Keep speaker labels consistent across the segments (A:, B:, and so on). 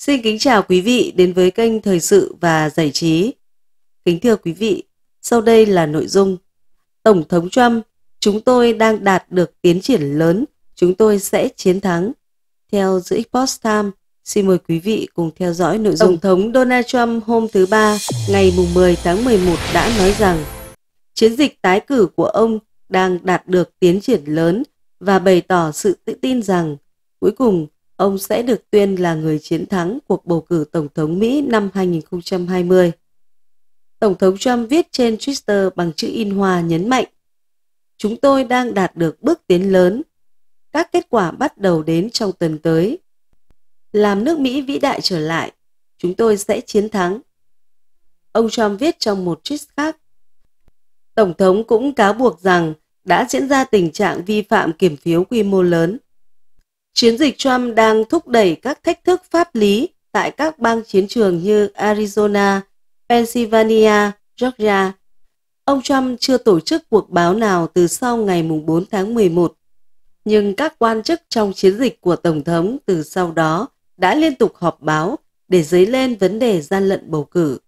A: Xin kính chào quý vị đến với kênh Thời sự và Giải trí. Kính thưa quý vị, sau đây là nội dung Tổng thống Trump, chúng tôi đang đạt được tiến triển lớn, chúng tôi sẽ chiến thắng. Theo The Post Time, xin mời quý vị cùng theo dõi nội dung. Tổng thống Donald Trump hôm thứ Ba, ngày 10 tháng 11 đã nói rằng chiến dịch tái cử của ông đang đạt được tiến triển lớn và bày tỏ sự tự tin rằng cuối cùng ông sẽ được tuyên là người chiến thắng cuộc bầu cử Tổng thống Mỹ năm 2020. Tổng thống Trump viết trên Twitter bằng chữ in hoa nhấn mạnh Chúng tôi đang đạt được bước tiến lớn. Các kết quả bắt đầu đến trong tuần tới. Làm nước Mỹ vĩ đại trở lại, chúng tôi sẽ chiến thắng. Ông Trump viết trong một tweet khác. Tổng thống cũng cáo buộc rằng đã diễn ra tình trạng vi phạm kiểm phiếu quy mô lớn Chiến dịch Trump đang thúc đẩy các thách thức pháp lý tại các bang chiến trường như Arizona, Pennsylvania, Georgia. Ông Trump chưa tổ chức cuộc báo nào từ sau ngày 4 tháng 11, nhưng các quan chức trong chiến dịch của Tổng thống từ sau đó đã liên tục họp báo để dấy lên vấn đề gian lận bầu cử.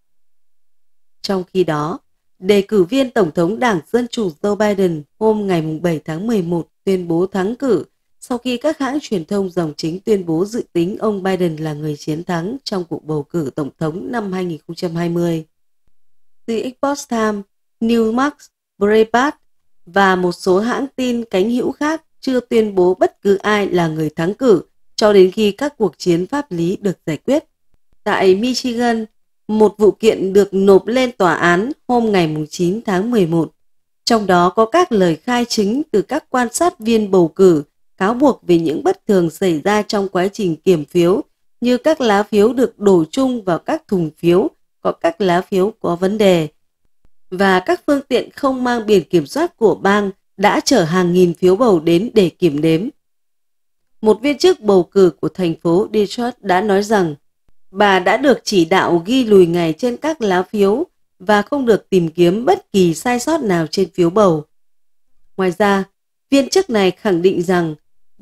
A: Trong khi đó, đề cử viên Tổng thống Đảng Dân Chủ Joe Biden hôm ngày 7 tháng 11 tuyên bố thắng cử sau khi các hãng truyền thông dòng chính tuyên bố dự tính ông Biden là người chiến thắng trong cuộc bầu cử tổng thống năm 2020. The Epoch Times, Newsmax, Breitbart và một số hãng tin cánh hữu khác chưa tuyên bố bất cứ ai là người thắng cử cho đến khi các cuộc chiến pháp lý được giải quyết. Tại Michigan, một vụ kiện được nộp lên tòa án hôm ngày 9 tháng 11, trong đó có các lời khai chính từ các quan sát viên bầu cử cáo buộc về những bất thường xảy ra trong quá trình kiểm phiếu, như các lá phiếu được đổ chung vào các thùng phiếu, có các lá phiếu có vấn đề. Và các phương tiện không mang biển kiểm soát của bang đã chở hàng nghìn phiếu bầu đến để kiểm đếm. Một viên chức bầu cử của thành phố Detroit đã nói rằng bà đã được chỉ đạo ghi lùi ngày trên các lá phiếu và không được tìm kiếm bất kỳ sai sót nào trên phiếu bầu. Ngoài ra, viên chức này khẳng định rằng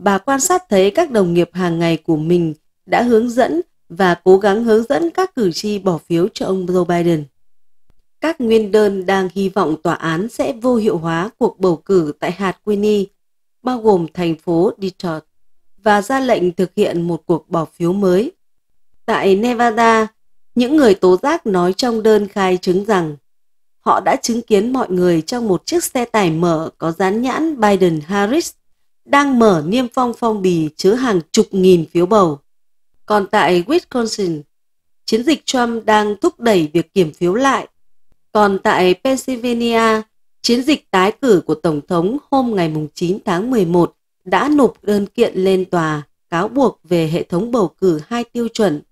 A: bà quan sát thấy các đồng nghiệp hàng ngày của mình đã hướng dẫn và cố gắng hướng dẫn các cử tri bỏ phiếu cho ông Joe Biden. Các nguyên đơn đang hy vọng tòa án sẽ vô hiệu hóa cuộc bầu cử tại hạt Queenie, bao gồm thành phố Detroit, và ra lệnh thực hiện một cuộc bỏ phiếu mới. Tại Nevada, những người tố giác nói trong đơn khai chứng rằng họ đã chứng kiến mọi người trong một chiếc xe tải mở có dán nhãn Biden-Harris đang mở niêm phong phong bì chứa hàng chục nghìn phiếu bầu. Còn tại Wisconsin, chiến dịch Trump đang thúc đẩy việc kiểm phiếu lại. Còn tại Pennsylvania, chiến dịch tái cử của Tổng thống hôm ngày 9 tháng 11 đã nộp đơn kiện lên tòa cáo buộc về hệ thống bầu cử hai tiêu chuẩn.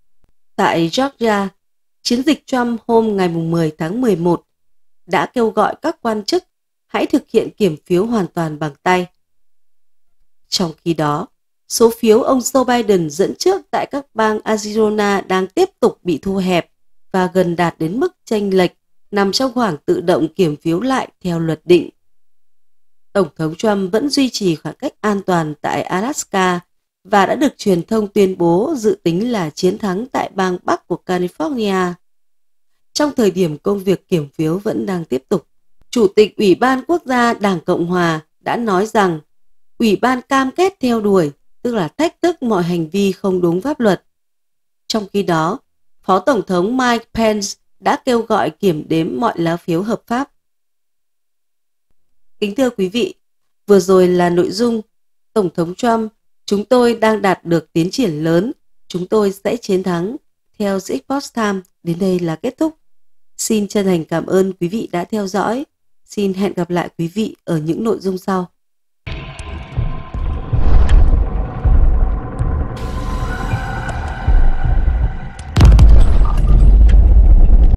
A: Tại Georgia, chiến dịch Trump hôm ngày 10 tháng 11 đã kêu gọi các quan chức hãy thực hiện kiểm phiếu hoàn toàn bằng tay. Trong khi đó, số phiếu ông Joe Biden dẫn trước tại các bang Arizona đang tiếp tục bị thu hẹp và gần đạt đến mức tranh lệch nằm trong khoảng tự động kiểm phiếu lại theo luật định. Tổng thống Trump vẫn duy trì khoảng cách an toàn tại Alaska và đã được truyền thông tuyên bố dự tính là chiến thắng tại bang Bắc của California. Trong thời điểm công việc kiểm phiếu vẫn đang tiếp tục, Chủ tịch Ủy ban Quốc gia Đảng Cộng Hòa đã nói rằng ủy ban cam kết theo đuổi, tức là thách thức mọi hành vi không đúng pháp luật. Trong khi đó, Phó Tổng thống Mike Pence đã kêu gọi kiểm đếm mọi lá phiếu hợp pháp. Kính thưa quý vị, vừa rồi là nội dung Tổng thống Trump, chúng tôi đang đạt được tiến triển lớn, chúng tôi sẽ chiến thắng. Theo Zippost Time, đến đây là kết thúc. Xin chân thành cảm ơn quý vị đã theo dõi. Xin hẹn gặp lại quý vị ở những nội dung sau.